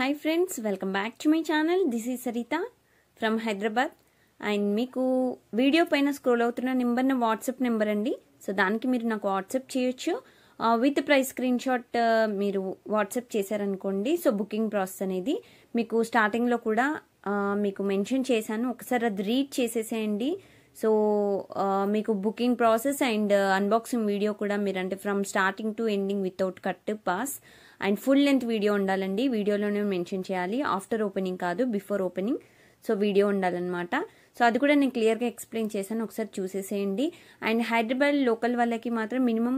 hi friends welcome back to my channel this is Sarita from Hyderabad and మీకు video పైన scroll అవుతున్న నా WhatsApp number అండి సో దానికి మీరు నాకు వాట్సాప్ చేయొచ్చు విత్ ప్రైస్ స్క్రీన్ షాట్ మీరు వాట్సాప్ చేశారనుకోండి సో బుకింగ్ ప్రాసెస్ అనేది మీకు స్టార్టింగ్లో కూడా uh, మీకు మెన్షన్ చేశాను ఒకసారి అది రీడ్ చేసేసేయండి సో మీకు booking process and unboxing video కూడా మీరు అంటే from starting to ending without cut pass and full length video ఉండాలండి వీడియోలోనే మెన్షన్ చేయాలి ఆఫ్టర్ ఓపెనింగ్ కాదు బిఫోర్ ఓపెనింగ్ సో వీడియో ఉండాలన్నమాట సో అది కూడా నేను క్లియర్గా ఎక్స్ప్లెయిన్ చేశాను ఒకసారి చూసేసేయండి అండ్ హైదరాబాద్ లోకల్ వాళ్ళకి మాత్రం మినిమం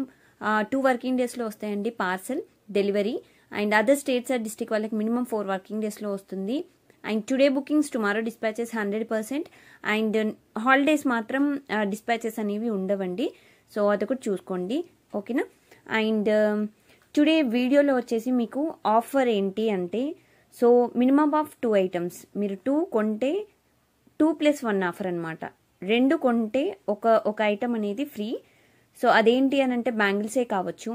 టూ వర్కింగ్ డేస్లో వస్తాయండి parcel delivery and other states or district వాళ్ళకి మినిమం ఫోర్ వర్కింగ్ డేస్లో వస్తుంది and today bookings tomorrow dispatches hundred percent and holidays మాత్రం డిస్పాచెస్ అనేవి ఉండవండి సో అది ఒకటి చూసుకోండి ఓకేనా అండ్ టుడే వీడియోలో వచ్చేసి మీకు ఆఫర్ ఏంటి అంటే so minimum of two items మీరు టూ కొంటే టూ ప్లస్ వన్ ఆఫర్ అనమాట రెండు కొంటే ఒక ఒక ఐటమ్ అనేది ఫ్రీ సో అదేంటి అని అంటే బ్యాంగిల్సే కావచ్చు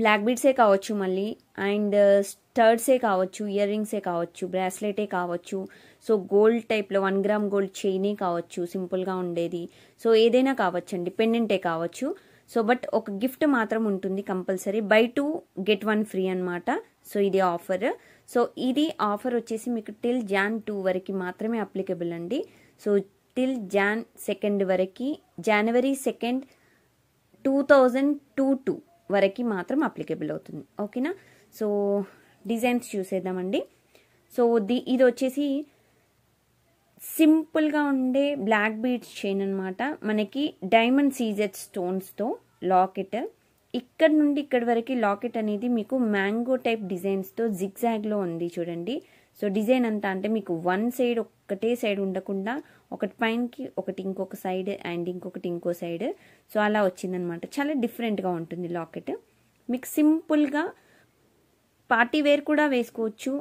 బ్లాక్ బీడ్సే కావచ్చు మళ్ళీ అండ్ uh, స్టర్డ్సే కావచ్చు ఇయర్ రింగ్సే కావచ్చు బ్రాస్లెటే కావచ్చు సో గోల్డ్ టైప్లో వన్ గ్రామ్ గోల్డ్ చైనే కావచ్చు సింపుల్గా ఉండేది సో ఏదైనా కావచ్చండి పెండెంటే కావచ్చు సో బట్ ఒక గిఫ్ట్ మాత్రం ఉంటుంది compulsory buy two get one free అనమాట సో ఇది ఆఫర్ సో ఇది ఆఫర్ వచ్చేసి మీకు టిల్ జాన్ టూ వరకు మాత్రమే అప్లికబుల్ అండి సో టిల్ జాన్ సెకండ్ వరకు జనవరి second two thousand two two వరకు మాత్రం అప్లికేబుల్ అవుతుంది ఓకేనా సో డిజైన్స్ చూసేద్దామండి సో ది ఇది వచ్చేసి సింపుల్గా ఉండే బ్లాక్ బీడ్స్ చైన్ అనమాట మనకి డైమండ్ సీజెడ్ స్టోన్స్తో లాకెట్ ఇక్కడ నుండి ఇక్కడ వరకు లాకెట్ అనేది మీకు మ్యాంగో టైప్ డిజైన్స్తో జిగ్జాగ్లో ఉంది చూడండి సో డిజైన్ అంతా అంటే మీకు వన్ సైడ్ ఒక్కటే సైడ్ ఉండకుండా ఒకటి పైనకి ఒకటి ఇంకొక సైడ్ అండ్ ఇంకొకటి ఇంకో సైడ్ సో అలా వచ్చిందనమాట చాలా డిఫరెంట్గా ఉంటుంది లాకెట్ మీకు సింపుల్గా పార్టీ వేర్ కూడా వేసుకోవచ్చు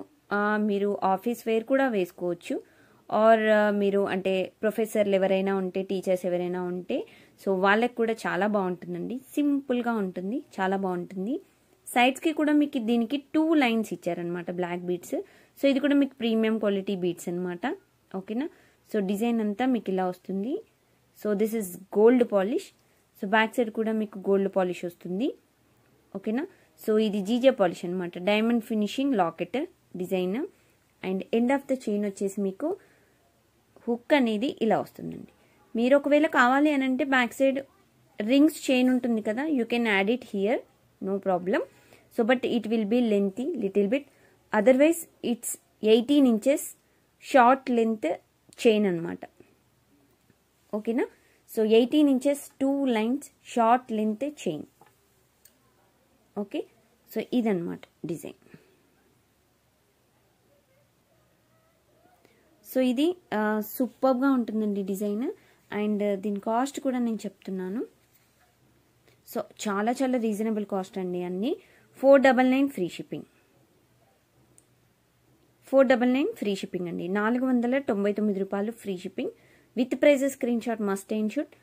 మీరు ఆఫీస్ వేర్ కూడా వేసుకోవచ్చు ఆర్ మీరు అంటే ప్రొఫెసర్లు ఎవరైనా ఉంటే టీచర్స్ ఎవరైనా ఉంటే సో వాళ్ళకి కూడా చాలా బాగుంటుందండి సింపుల్గా ఉంటుంది చాలా బాగుంటుంది సైడ్స్కి కూడా మీకు దీనికి టూ లైన్స్ ఇచ్చారనమాట బ్లాక్ బీట్స్ సో ఇది కూడా మీకు ప్రీమియం క్వాలిటీ బీట్స్ అనమాట ఓకేనా సో డిజైన్ అంతా మీకు ఇలా వస్తుంది so this is gold polish so back side కూడా మీకు గోల్డ్ పాలిష్ వస్తుంది ఓకేనా సో ఇది జీజే పాలిష్ అనమాట diamond finishing locket design and end of the chain వచ్చేసి మీకు హుక్ అనేది ఇలా వస్తుందండి మీరు ఒకవేళ కావాలి అని అంటే బ్యాక్ సైడ్ రింగ్స్ చైన్ ఉంటుంది కదా you can add it here no problem so but it will be length little bit otherwise it's eighteen inches short length chain అనమాట ఓకేనా so eighteen inches two lines short length chain okay so ఇదన్నమాట design so ఇది సూపర్గా uh, ఉంటుందండి design and దీని cost కూడా నేను చెప్తున్నాను సో చాలా చాలా రీజనబుల్ కాస్ట్ అండి అన్నీ four double nine free shipping four double nine free shipping అండి నాలుగు వందల తొంభై తొమ్మిది రూపాయలు free shipping with prices screen shot must and shoot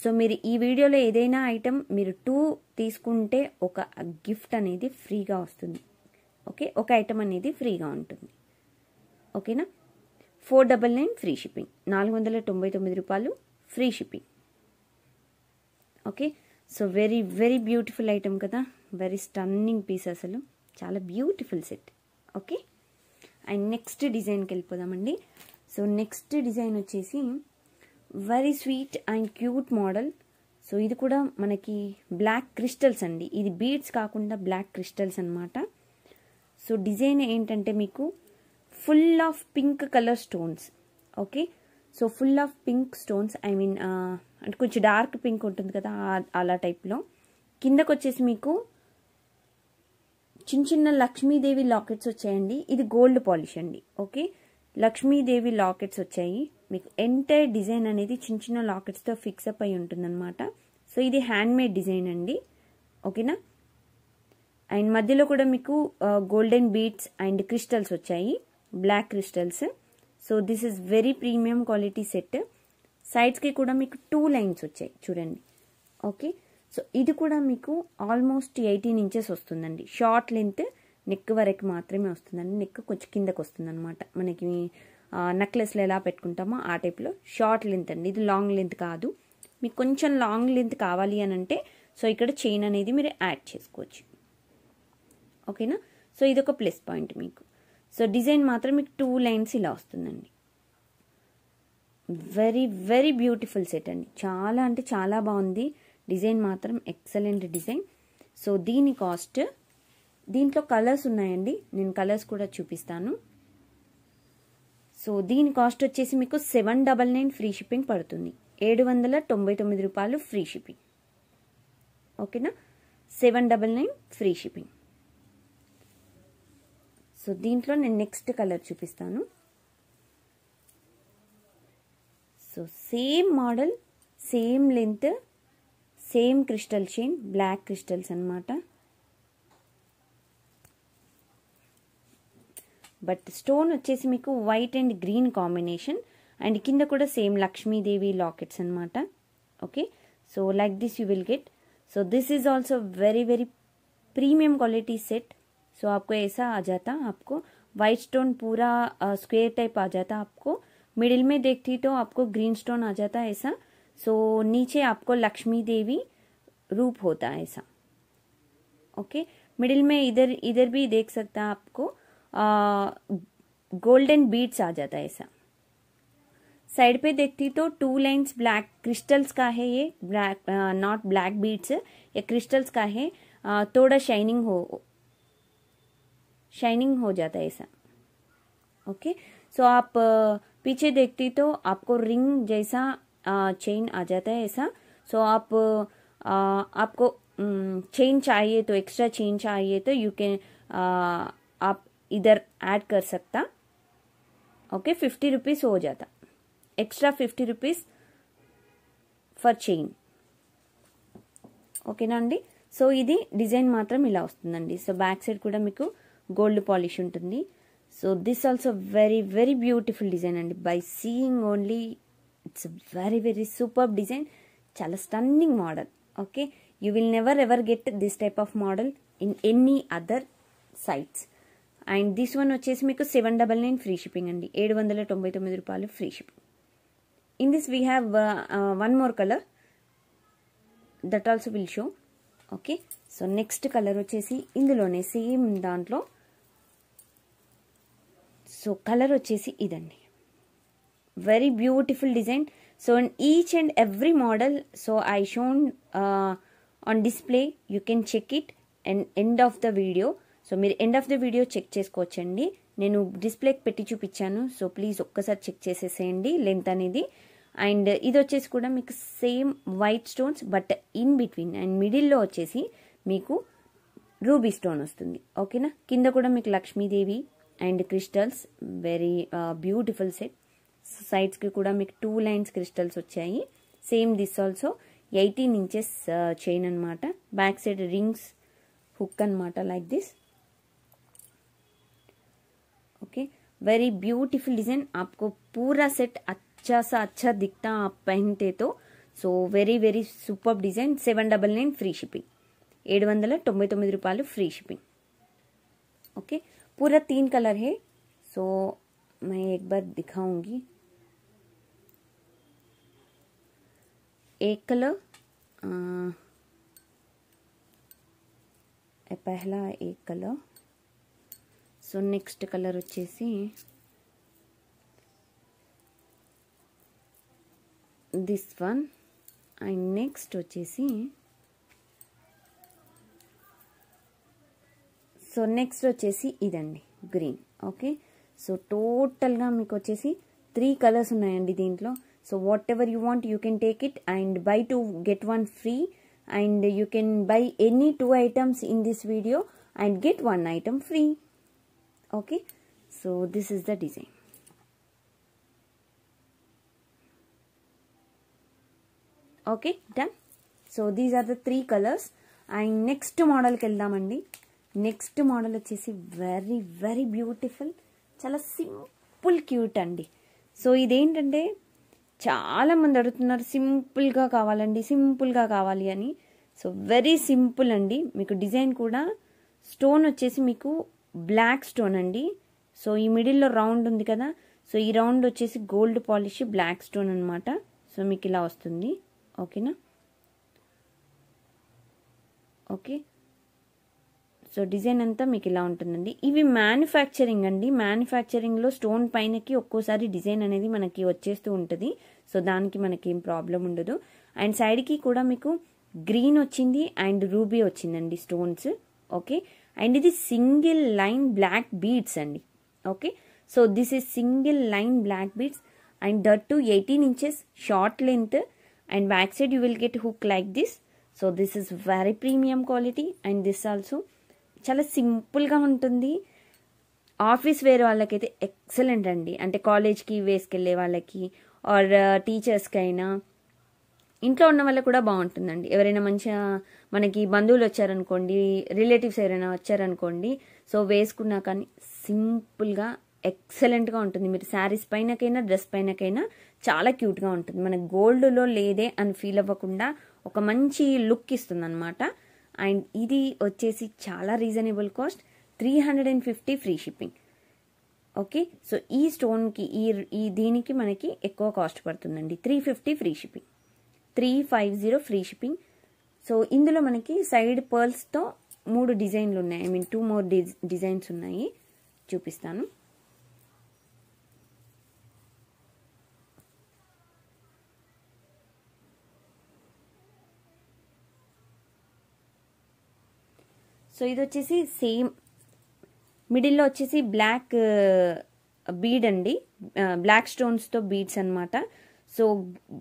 so మీరు ఈ వీడియోలో ఏదైనా ఐటెం మీరు టూ తీసుకుంటే ఒక గిఫ్ట్ అనేది ఫ్రీగా వస్తుంది ఓకే ఒక ఐటెం అనేది ఫ్రీగా ఉంటుంది ఓకేనా four double nine free shipping నాలుగు వందల తొంభై తొమ్మిది రూపాయలు free shipping okay so very very beautiful item కదా వెరీ స్టన్నింగ్ పీస్ అసలు చాలా beautiful set okay and next డిజైన్కి వెళ్ళిపోదామండి సో నెక్స్ట్ డిజైన్ వచ్చేసి very sweet and cute model so ఇది కూడా మనకి బ్లాక్ క్రిస్టల్స్ అండి ఇది బీడ్స్ కాకుండా బ్లాక్ క్రిస్టల్స్ అనమాట సో డిజైన్ ఏంటంటే మీకు full of pink colour stones okay so full of pink stones I mean అంటే కొంచెం డార్క్ పింక్ ఉంటుంది కదా అలా టైప్లో కిందకు వచ్చేసి మీకు చిన్న చిన్న లక్ష్మీదేవి లాకెట్స్ వచ్చాయండి ఇది గోల్డ్ పాలిష్ అండి ఓకే లక్ష్మీదేవి లాకెట్స్ వచ్చాయి మీకు ఎంటైర్ డిజైన్ అనేది చిన్న చిన్న లాకెట్స్తో ఫిక్స్ అప్ అయి ఉంటుందన్నమాట సో ఇది హ్యాండ్మేడ్ డిజైన్ అండి ఓకేనా అండ్ మధ్యలో కూడా మీకు గోల్డెన్ బీట్స్ అండ్ క్రిస్టల్స్ వచ్చాయి black crystals so this is very premium quality set సైడ్స్కి కూడా మీకు టూ లైన్స్ వచ్చాయి చూడండి ఓకే సో ఇది కూడా మీకు ఆల్మోస్ట్ ఎయిటీన్ ఇంచెస్ వస్తుందండి షార్ట్ లెంత్ నెక్ వరకు మాత్రమే వస్తుందండి నెక్ కొంచెం కిందకు అనమాట మనకి నెక్లెస్లు ఎలా పెట్టుకుంటామో ఆ టైప్లో షార్ట్ లెంత్ అండి ఇది లాంగ్ లెంత్ కాదు మీకు కొంచెం లాంగ్ లెంత్ కావాలి అని అంటే సో ఇక్కడ చైన్ అనేది మీరు యాడ్ చేసుకోవచ్చు ఓకేనా సో ఇది ఒక ప్లస్ పాయింట్ మీకు సో డిజైన్ మాత్రం మీకు టూ లైన్స్ ఇలా వస్తుందండి వెరీ వెరీ బ్యూటిఫుల్ సెట్ అండి చాలా అంటే చాలా బాగుంది డిజైన్ మాత్రం ఎక్సలెంట్ డిజైన్ సో దీని కాస్ట్ దీంట్లో కలర్స్ ఉన్నాయండి నేను కలర్స్ కూడా చూపిస్తాను సో దీని కాస్ట్ వచ్చేసి మీకు seven double nine free shipping పడుతుంది ఏడు వందల తొంభై తొమ్మిది రూపాయలు ఫ్రీ షిప్పింగ్ ఓకేనా seven double nine free shipping so దీంట్లో నేను నెక్స్ట్ కలర్ చూపిస్తాను so same model same length same crystal chain black crystals అనమాట బట్ స్టోన్ వచ్చేసి మీకు white and green combination and కింద కూడా సేమ్ లక్ష్మీదేవి లాకెట్స్ అనమాట okay so like this you will get so this is also very very premium quality set so आपको ऐसा आ जाता आपको वाइट स्टोन पूरा स्क्वेयर टाइप आ जाता आपको मिडिल में देखती तो आपको ग्रीन स्टोन आ जाता ऐसा सो नीचे आपको लक्ष्मी देवी रूप होता है ऐसा ओके मिडिल में इधर इधर भी देख सकता आपको गोल्डन बीट्स आ जाता है ऐसा साइड पे देखती तो टू लाइंस ब्लैक क्रिस्टल्स का है ये ब्लैक नॉट ब्लैक बीट्स ये क्रिस्टल्स का है आ, थोड़ा शाइनिंग हो शाइनिंग हो जाता है ऐसा ओके सो आप पीछे देखती तो आपको रिंग जैसा चेन आ जाता है ऐसा सो so, आप आ, आपको चेन चाहिए तो एक्स्ट्रा चेन चाहिए तो यू कैन आप इधर ऐड कर सकता ओके फिफ्टी रुपीज़ हो जाता extra fifty rupees for chain ఓకేనా అండి సో ఇది డిజైన్ మాత్రం ఇలా వస్తుందండి सो बैक साइड కూడా మీకు గోల్డ్ పాలిష్ ఉంటుంది so this also very very beautiful design అండి by seeing only it's very very super design చాలా stunning model okay you will never ever get this type of model in any other sites and this one వచ్చేసి మీకు seven double nine free shipping అండి ఏడు వందల తొంభై తొమ్మిది రూపాయలు free shipping in this we have one more colour that also will show okay so next colour వచ్చేసి ఇందులోనే సేమ్ దాంట్లో సో కలర్ వచ్చేసి ఇదండి very beautiful design so and each and every model so I shown on display you can check it and end of the video so మీరు end of the video check చేసుకోవచ్చండి నేను డిస్ప్లేకి పెట్టి చూపించాను so please ఒక్కసారి check చేసేసేయండి length అనేది and ఇది వచ్చేసి కూడా మీకు same white stones but in between and మిడిల్లో వచ్చేసి మీకు రూబీ స్టోన్ వస్తుంది ఓకేనా కింద కూడా మీకు Lakshmidevi and crystals very beautiful set సైడ్స్కి కూడా మీకు టూ లైన్స్ క్రిస్టల్స్ వచ్చాయి same this also eighteen inches chain అనమాట బ్యాక్ సైడ్ రింగ్స్ హుక్ అనమాట like this okay very beautiful design आपको పూరా సెట్ अच्छा అచ్చా దిక్తా दिखता आप पहनते so very very super design seven double nine free shipping ఏడు వందల తొంభై తొమ్మిది రూపాయలు ఫ్రీ షిప్పింగ్ ఓకే पूरा तीन कलर है सो मैं एक बार दिखाऊंगी एक कलर आ, पहला एक colour so next colour way this one and next वो సో నెక్స్ట్ వచ్చేసి ఇదండి గ్రీన్ ఓకే సో టోటల్గా మీకు వచ్చేసి త్రీ కలర్స్ ఉన్నాయండి దీంట్లో so whatever you want you can take it and buy two get one free and you can buy any two items in this video and get one item free okay so this is the design okay done so these are the three colours and next మోడల్కి వెళ్దామండి next model వచ్చేసి very very beautiful చాలా simple cute అండి so ఇదేంటంటే చాలామంది అడుగుతున్నారు సింపుల్గా కావాలండి సింపుల్గా కావాలి అని సో వెరీ సింపుల్ అండి మీకు డిజైన్ కూడా స్టోన్ వచ్చేసి మీకు బ్లాక్ స్టోన్ అండి సో ఈ మిడిల్లో రౌండ్ ఉంది కదా సో ఈ రౌండ్ వచ్చేసి గోల్డ్ పాలిష్ బ్లాక్ స్టోన్ అనమాట సో మీకు ఇలా వస్తుంది ఓకేనా ఓకే సో డిజైన్ అంతా మీకు ఇలా ఉంటుందండి ఇవి మ్యానుఫ్యాక్చరింగ్ అండి మ్యానుఫ్యాక్చరింగ్లో స్టోన్ పైనకి ఒక్కోసారి డిజైన్ అనేది మనకి వచ్చేస్తూ ఉంటుంది సో దానికి మనకి ఏం ప్రాబ్లం ఉండదు అండ్ సైడ్కి కూడా మీకు గ్రీన్ వచ్చింది అండ్ రూబీ వచ్చిందండి స్టోన్స్ ఓకే అండ్ ఇది సింగిల్ లైన్ బ్లాక్ బీడ్స్ అండి okay so this is single line black beads and that too eighteen inches short length and back side you will get hook like this so this is very premium quality and this also చాలా సింపుల్గా ఉంటుంది office వేరే వాళ్ళకైతే excellent అండి అంటే కాలేజ్కి వేసుకెళ్ళే వాళ్ళకి are టీచర్స్కి అయినా ఇంట్లో ఉన్న వాళ్ళకి కూడా బాగుంటుందండి ఎవరైనా మంచిగా మనకి బంధువులు వచ్చారనుకోండి రిలేటివ్స్ ఎవరైనా వచ్చారనుకోండి సో వేసుకున్నా కానీ సింపుల్గా ఎక్సలెంట్గా ఉంటుంది మీరు శారీస్ పైనకైనా డ్రెస్ పైనకైనా చాలా క్యూట్గా ఉంటుంది మన గోల్డ్లో లేదే అని ఫీల్ అవ్వకుండా ఒక మంచి లుక్ ఇస్తుంది అనమాట అండ్ ఇది వచ్చేసి చాలా reasonable cost three hundred and fifty free shipping okay so ఈ స్టోన్కి ఈ ఈ దీనికి మనకి ఎక్కువ కాస్ట్ పడుతుందండి three fifty free shipping three five zero free shipping so ఇందులో మనకి సైడ్ పర్ల్స్తో మూడు డిజైన్లు ఉన్నాయి I mean two more designs ఉన్నాయి చూపిస్తాను సో ఇది వచ్చేసి సేమ్ మిడిల్లో వచ్చేసి బ్లాక్ బీడ్ uh, అండి బ్లాక్ స్టోన్స్తో బీడ్స్ అనమాట సో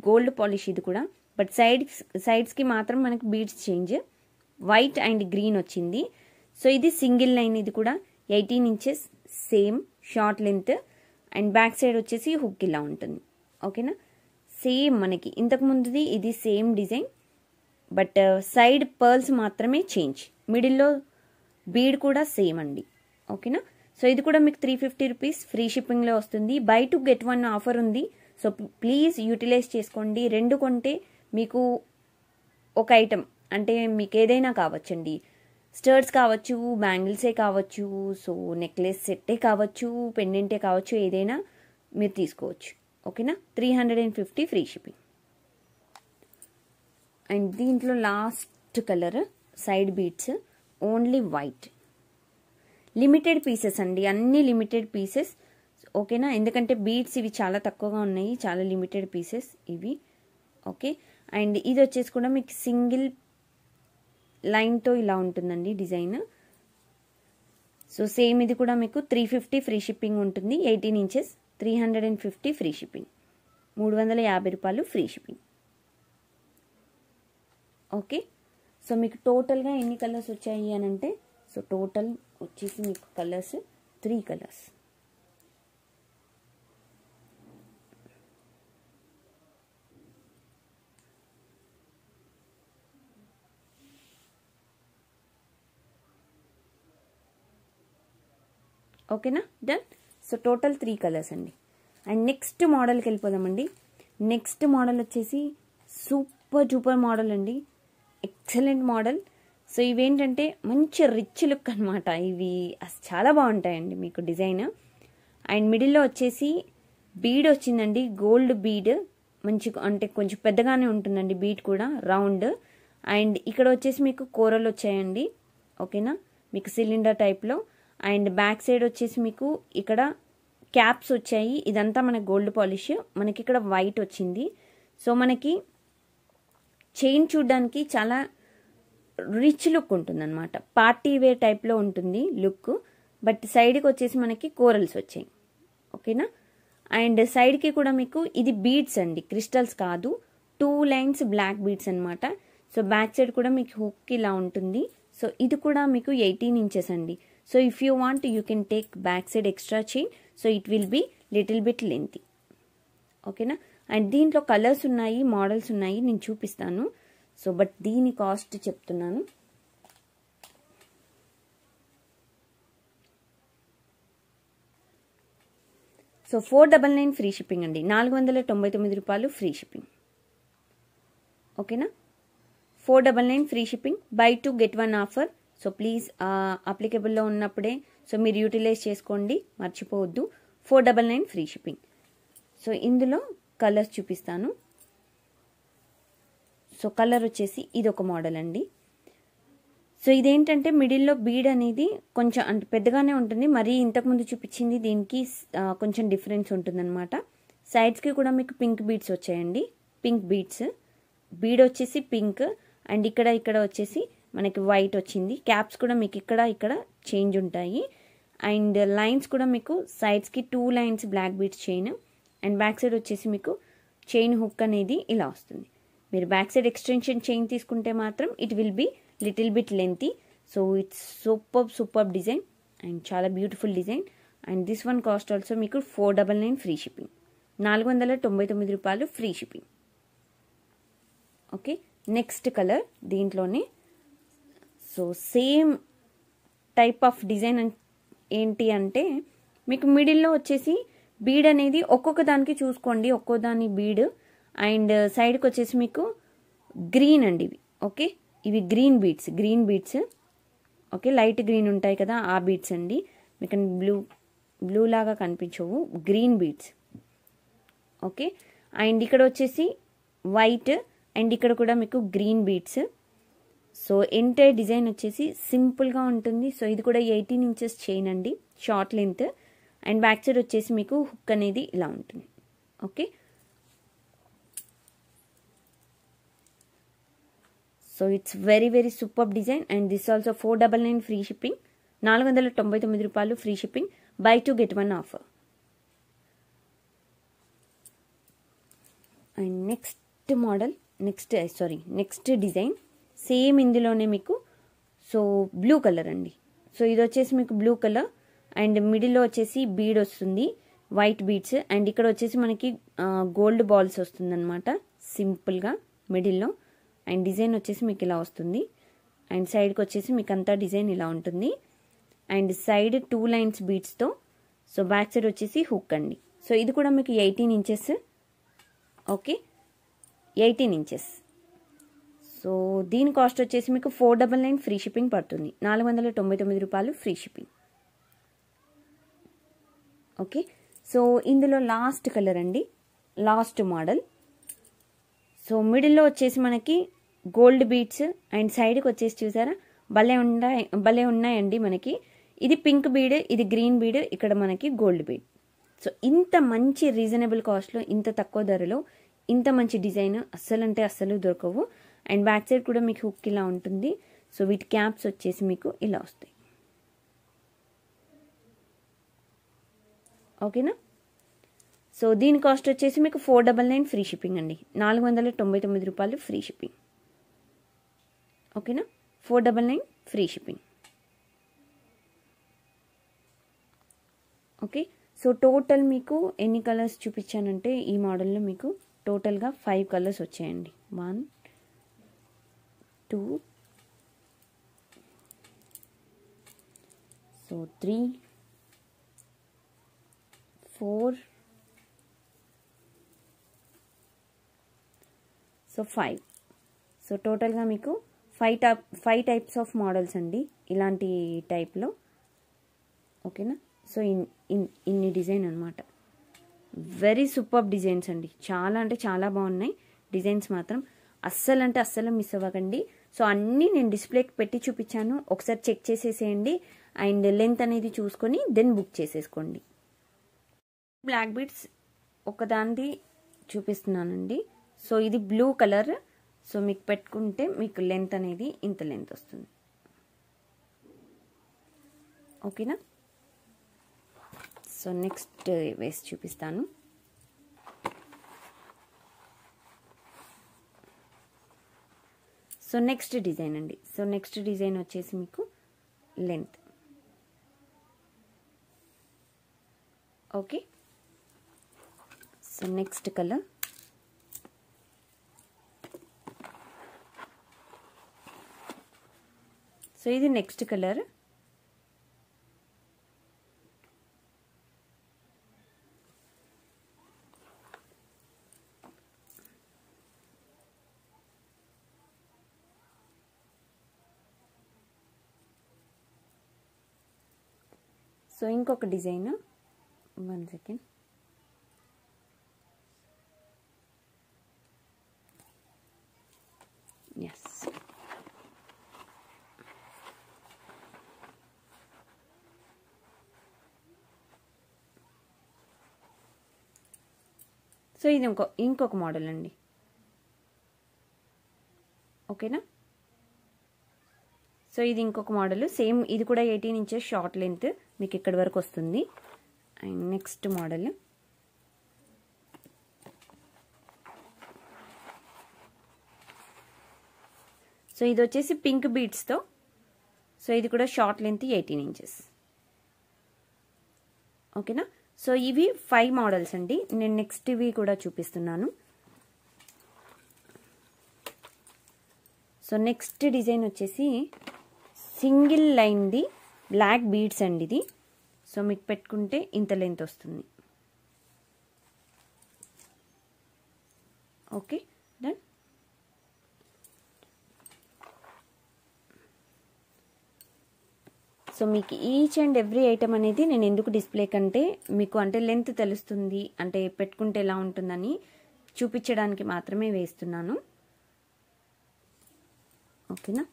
గోల్డ్ పాలిష్ ఇది కూడా బట్ సైడ్స్ సైడ్స్కి మాత్రం మనకి beads change white and green వచ్చింది సో ఇది సింగిల్ లైన్ ఇది కూడా eighteen inches same short length and back side వచ్చేసి హుక్ ఇలా ఉంటుంది ఓకేనా సేమ్ మనకి ఇంతకు ముందుది ఇది same design but side pearls మాత్రమే చేంజ్ మిడిల్లో బీడ్ కూడా సేమ్ అండి ఓకేనా సో ఇది కూడా మీకు త్రీ ఫిఫ్టీ రూపీస్ ఫ్రీ షిప్పింగ్లో వస్తుంది buy two get one offer ఉంది సో ప్లీజ్ యూటిలైజ్ చేసుకోండి రెండు కొంటే మీకు ఒక ఐటమ్ అంటే మీకు ఏదైనా కావచ్చండి స్టర్ట్స్ కావచ్చు బ్యాంగిల్సే కావచ్చు సో నెక్లెస్ సెట్టే కావచ్చు పెండెంటే కావచ్చు ఏదైనా మీరు తీసుకోవచ్చు ఓకేనా three hundred and fifty free shipping and దీంట్లో last colour side beads only white limited pieces అండి అన్ని లిమిటెడ్ పీసెస్ ఓకేనా ఎందుకంటే బీడ్స్ ఇవి చాలా తక్కువగా ఉన్నాయి చాలా లిమిటెడ్ పీసెస్ ఇవి ఓకే అండ్ ఇది వచ్చేసి కూడా మీకు సింగిల్ లైన్తో ఇలా ఉంటుందండి డిజైన్ సో సేమ్ ఇది కూడా మీకు త్రీ ఫిఫ్టీ ఫ్రీ షిప్పింగ్ ఉంటుంది eighteen inches three hundred and fifty free shipping మూడు వందల యాభై రూపాయలు ఫ్రీ షిప్పింగ్ ఓకే సో మీకు టోటల్గా ఎన్ని కలర్స్ వచ్చాయి అని అంటే సో టోటల్ వచ్చేసి మీకు కలర్స్ త్రీ కలర్స్ ఓకేనా done so total three colours అండి అండ్ నెక్స్ట్ మోడల్కి వెళ్ళిపోదామండి నెక్స్ట్ మోడల్ వచ్చేసి సూపర్ సూపర్ మోడల్ అండి ఎక్సలెంట్ మోడల్ సో ఇవేంటంటే మంచి రిచ్ లుక్ అనమాట ఇవి అసలు చాలా బాగుంటాయండి మీకు డిజైన్ అండ్ మిడిల్లో వచ్చేసి బీడ్ వచ్చిందండి గోల్డ్ బీడ్ మంచి అంటే కొంచెం పెద్దగానే ఉంటుందండి బీట్ కూడా రౌండ్ అండ్ ఇక్కడ వచ్చేసి మీకు కూరలు వచ్చాయండి ఓకేనా మీకు సిలిండర్ టైప్లో అండ్ బ్యాక్ సైడ్ వచ్చేసి మీకు ఇక్కడ క్యాప్స్ వచ్చాయి ఇదంతా మన గోల్డ్ పాలిష్ మనకి ఇక్కడ వైట్ వచ్చింది సో మనకి చైన్ చూడడానికి చాలా రిచ్ లుక్ ఉంటుంది అనమాట పార్టీ వేర్ టైప్లో ఉంటుంది లుక్ బట్ సైడ్కి వచ్చేసి మనకి కోరల్స్ వచ్చాయి ఓకేనా అండ్ సైడ్కి కూడా మీకు ఇది బీడ్స్ అండి క్రిస్టల్స్ కాదు టూ లైన్స్ బ్లాక్ బీడ్స్ అనమాట సో బ్యాక్ సైడ్ కూడా మీకు హుక్ ఇలా ఉంటుంది సో ఇది కూడా మీకు ఎయిటీన్ ఇంచెస్ అండి so if you want you can take back side extra chain so it will be little bit lengthy ఓకేనా అండ్ దీంట్లో కలర్స్ ఉన్నాయి మోడల్స్ ఉన్నాయి నేను చూపిస్తాను సో బట్ దీని కాస్ట్ చెప్తున్నాను so four double nine free shipping అండి నాలుగు వందల తొంభై తొమ్మిది రూపాయలు ఫ్రీ షిప్పింగ్ ఓకేనా four double nine free shipping buy two get one offer so please అప్లికేబుల్లో ఉన్నప్పుడే సో మీరు యూటిలైజ్ చేసుకోండి మర్చిపోవద్దు four double nine free shipping so ఇందులో కలర్స్ చూపిస్తాను సో కలర్ వచ్చేసి ఇది ఒక మోడల్ అండి సో ఇదేంటంటే మిడిల్లో బీడ్ అనేది కొంచెం అంటే పెద్దగానే ఉంటుంది మరీ ఇంతకుముందు చూపించింది దీనికి కొంచెం డిఫరెన్స్ ఉంటుందన్నమాట సైడ్స్కి కూడా మీకు పింక్ బీడ్స్ వచ్చాయండి పింక్ బీడ్స్ బీడ్ వచ్చేసి పింక్ అండ్ ఇక్కడ ఇక్కడ వచ్చేసి మనకి వైట్ వచ్చింది క్యాప్స్ కూడా మీకు ఇక్కడ ఇక్కడ చేంజ్ ఉంటాయి అండ్ లైన్స్ కూడా మీకు సైడ్స్కి టూ లైన్స్ బ్లాక్ బీడ్స్ చేయను అండ్ బ్యాక్ సైడ్ వచ్చేసి మీకు చైన్ హుక్ అనేది ఇలా వస్తుంది మీరు బ్యాక్ సైడ్ ఎక్స్టెన్షన్ చైన్ తీసుకుంటే మాత్రం it will be little bit lengthy so it's super super design and చాలా beautiful design and this one cost also మీకు four double nine free shipping నాలుగు వందల తొంభై తొమ్మిది రూపాయలు free shipping okay next colour దీంట్లోనే so same type of design ఏంటి అంటే మీకు మిడిల్లో వచ్చేసి బీడ్ అనేది ఒక్కొక్క దానికి చూసుకోండి ఒక్కో దాని బీడ్ అండ్ సైడ్కి వచ్చేసి మీకు గ్రీన్ అండి ఇవి ఓకే ఇవి green beads green beads okay light green ఉంటాయి కదా ఆ బీడ్స్ అండి మీకు బ్లూ బ్లూ లాగా కనిపించవు గ్రీన్ బీడ్స్ ఓకే అండ్ ఇక్కడ వచ్చేసి వైట్ అండ్ ఇక్కడ కూడా మీకు green beads so entire design వచ్చేసి సింపుల్గా ఉంటుంది సో ఇది కూడా ఎయిటీన్ ఇంచెస్ చైన్ అండి short length and back side వచ్చేసి మీకు హుక్ అనేది ఇలా ఉంటుంది okay so it's very very super design and this also four double nine free shipping నాలుగు వందల తొంభై తొమ్మిది రూపాయలు free shipping buy two get one offer and next model next sorry next design same ఇందులోనే మీకు సో బ్లూ కలర్ అండి so ఇది వచ్చేసి మీకు బ్లూ కలర్ అండ్ మిడిల్లో వచ్చేసి బీడ్ వస్తుంది వైట్ బీడ్స్ అండ్ ఇక్కడ వచ్చేసి మనకి గోల్డ్ బాల్స్ వస్తుంది అనమాట సింపుల్గా మిడిల్లో అండ్ డిజైన్ వచ్చేసి మీకు ఇలా వస్తుంది అండ్ సైడ్కి వచ్చేసి మీకు అంతా డిజైన్ ఇలా ఉంటుంది అండ్ సైడ్ టూ లైన్స్ బీడ్స్తో సో బ్యాక్ సైడ్ వచ్చేసి హుక్ అండి సో ఇది కూడా మీకు eighteen inches okay eighteen inches so దీని కాస్ట్ వచ్చేసి మీకు ఫోర్ డబల్ ఫ్రీ షిప్పింగ్ పడుతుంది నాలుగు వందల తొంభై తొమ్మిది రూపాయలు ఫ్రీ షిప్పింగ్ ఓకే సో ఇందులో లాస్ట్ కలర్ అండి లాస్ట్ మోడల్ సో మిడిల్లో వచ్చేసి మనకి గోల్డ్ బీడ్స్ అండ్ సైడ్కి వచ్చేసి చూసారా భలే ఉన్నాయి భలే ఉన్నాయండి మనకి ఇది పింక్ బీడ్ ఇది గ్రీన్ బీడ్ ఇక్కడ మనకి గోల్డ్ బీడ్ సో ఇంత మంచి రీజనబుల్ కాస్ట్లో ఇంత తక్కువ ధరలో ఇంత మంచి డిజైన్ అస్సలు అంటే అస్సలు దొరకవు అండ్ బ్యాక్ సైడ్ కూడా మీకు హుక్ ఇలా ఉంటుంది సో వీటి క్యాప్స్ వచ్చేసి మీకు ఇలా వస్తాయి ఓకేనా సో దీని కాస్ట్ వచ్చేసి మీకు four double nine free shipping అండి నాలుగు వందల తొంభై తొమ్మిది రూపాయలు ఫ్రీ షిప్పింగ్ ఓకేనా four double nine free shipping okay so total మీకు ఎన్ని కలర్స్ చూపించానంటే ఈ మోడల్లో మీకు టోటల్గా ఫైవ్ కలర్స్ వచ్చాయండి one two so three four so five so టోటల్గా మీకు five type five types of models అండి ఇలాంటి టైప్లో ఓకేనా సో ఇన్ ఇన్ ఇన్ని డిజైన్ అనమాట వెరీ సూపర్ డిజైన్స్ అండి చాలా అంటే చాలా బాగున్నాయి డిజైన్స్ మాత్రం అస్సలంటే అస్సలు మిస్ అవ్వకండి సో అన్నీ నేను డిస్ప్లేకి పెట్టి చూపించాను ఒకసారి చెక్ చేసేసేయండి అండ్ లెంత్ అనేది చూసుకొని దెన్ బుక్ చేసేసుకోండి బ్లాక్ బీడ్స్ ఒకదానిది చూపిస్తున్నానండి సో ఇది బ్లూ కలర్ సో మీకు పెట్టుకుంటే మీకు లెంత్ అనేది ఇంత లెంత్ వస్తుంది ఓకేనా సో నెక్స్ట్ వేసి చూపిస్తాను సో నెక్స్ట్ డిజైన్ అండి సో నెక్స్ట్ డిజైన్ వచ్చేసి మీకు length okay so next colour so ఇది నెక్స్ట్ కలర్ సో ఇంకొక డిజైన్ వన్ సెకండ్ సో ఇది ఇంకో ఇంకొక మోడల్ అండి ఓకేనా సో ఇది ఇంకొక మోడల్ సేమ్ ఇది కూడా ఎయిటీన్ ఇంచెస్ షార్ట్ లెంత్ మీకు ఇక్కడి వరకు వస్తుంది అండ్ నెక్స్ట్ మోడల్ సో ఇది వచ్చేసి పింక్ బీట్స్తో సో ఇది కూడా షార్ట్ లెంత్ ఎయిటీన్ ఇంచెస్ ఓకేనా సో ఇవి ఫైవ్ మోడల్స్ అండి నేను నెక్స్ట్ ఇవి కూడా చూపిస్తున్నాను సో నెక్స్ట్ డిజైన్ వచ్చేసి సింగిల్ లైన్ది బ్లాక్ బీడ్స్ అండి ఇది సో మీకు పెట్టుకుంటే ఇంత లెంత్ వస్తుంది ఓకే సో మీకు ఈచ్ అండ్ ఎవ్రీ ఐటమ్ అనేది నేను ఎందుకు డిస్ప్లే కంటే మీకు అంటే లెంత్ తెలుస్తుంది అంటే పెట్టుకుంటే ఎలా ఉంటుందని చూపించడానికి మాత్రమే వేస్తున్నాను ఓకేనా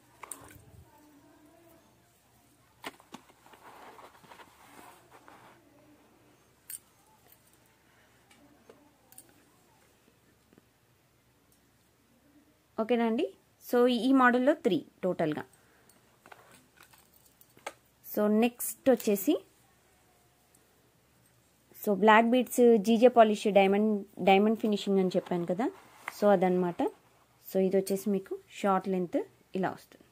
ఓకేనా అండి సో ఈ మోడల్లో త్రీ టోటల్గా సో నెక్స్ట్ వచ్చేసి so black beads GJ polish diamond diamond finishing అని చెప్పాను కదా సో అదనమాట సో ఇది వచ్చేసి మీకు షార్ట్ లెంత్ ఇలా వస్తుంది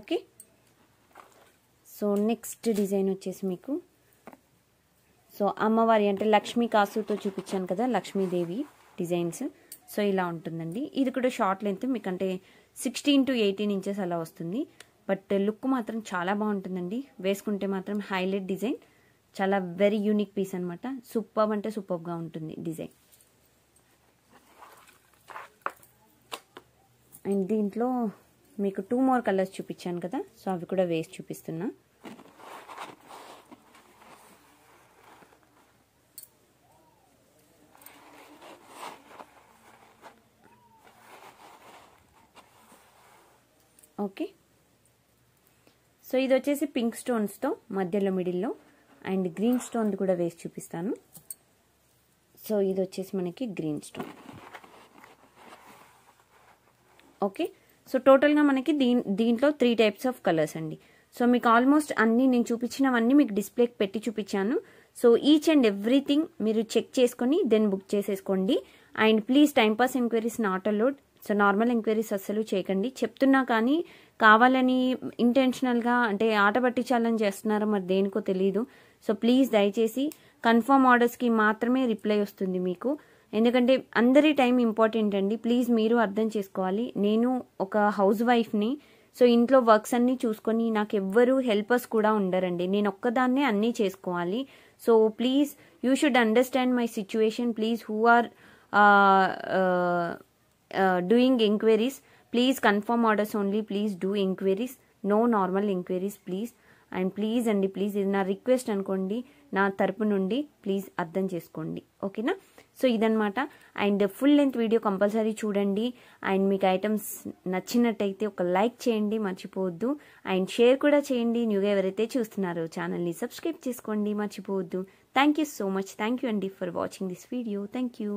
ఓకే సో నెక్స్ట్ డిజైన్ వచ్చేసి మీకు సో అమ్మవారి అంటే లక్ష్మీ కాసుతో చూపించాను కదా లక్ష్మీదేవి డిజైన్స్ సో ఇలా ఉంటుందండి ఇది కూడా షార్ట్ లెంత్ మీకంటే సిక్స్టీన్ టు ఎయిటీన్ ఇంచెస్ అలా వస్తుంది బట్ లుక్ మాత్రం చాలా బాగుంటుందండి వేసుకుంటే మాత్రం హైలైట్ డిజైన్ చాలా వెరీ యూనిక్ పీస్ అనమాట సూపర్ అంటే సూపర్గా ఉంటుంది డిజైన్ అండ్ దీంట్లో మీకు టూ మోర్ కలర్స్ చూపించాను కదా సో అవి కూడా వేసి చూపిస్తున్నా సో ఇది వచ్చేసి పింక్ స్టోన్స్తో మధ్యలో మిడిల్లో అండ్ గ్రీన్ స్టోన్ కూడా వేసి చూపిస్తాను సో ఇది వచ్చేసి మనకి గ్రీన్ స్టోన్ ఓకే సో టోటల్గా మనకి దీని దీంట్లో త్రీ టైప్స్ ఆఫ్ కలర్స్ అండి సో మీకు ఆల్మోస్ట్ అన్నీ నేను చూపించినవన్నీ మీకు డిస్ప్లేకి పెట్టి చూపించాను సో ఈచ్ అండ్ ఎవ్రీథింగ్ మీరు చెక్ చేసుకొని దెన్ బుక్ చేసేసుకోండి and please timepass enquiries not allowed so normal enquiries అస్సలు చేయకండి చెప్తున్నా కానీ కావాలని ఇంటెన్షనల్గా అంటే ఆట పట్టించాలని చేస్తున్నారో మరి దేనికో తెలియదు సో ప్లీజ్ దయచేసి కన్ఫర్మ్ ఆర్డర్స్కి మాత్రమే రిప్లై వస్తుంది మీకు ఎందుకంటే అందరి టైం ఇంపార్టెంట్ అండి ప్లీజ్ మీరు అర్థం చేసుకోవాలి నేను ఒక హౌస్ వైఫ్ని సో ఇంట్లో వర్క్స్ అన్నీ చూసుకొని నాకు ఎవ్వరూ హెల్పర్స్ కూడా ఉండరండి నేను ఒక్కదాన్నే అన్నీ చేసుకోవాలి so please you should understand my situation please who are doing enquiries please confirm orders only please do enquiries no normal enquiries please and please అండి ప్లీజ్ ఇది నా రిక్వెస్ట్ అనుకోండి నా తరపు నుండి ప్లీజ్ అర్థం చేసుకోండి ఓకేనా సో ఇదనమాట and full length video compulsory చూడండి అండ్ మీకు ఐటమ్స్ నచ్చినట్టయితే ఒక లైక్ చేయండి మర్చిపోవద్దు అండ్ షేర్ కూడా చేయండి న్యూగా ఎవరైతే చూస్తున్నారో ఛానల్ని సబ్స్క్రైబ్ చేసుకోండి మర్చిపోవద్దు thank you so much thank you అండి for watching this video thank you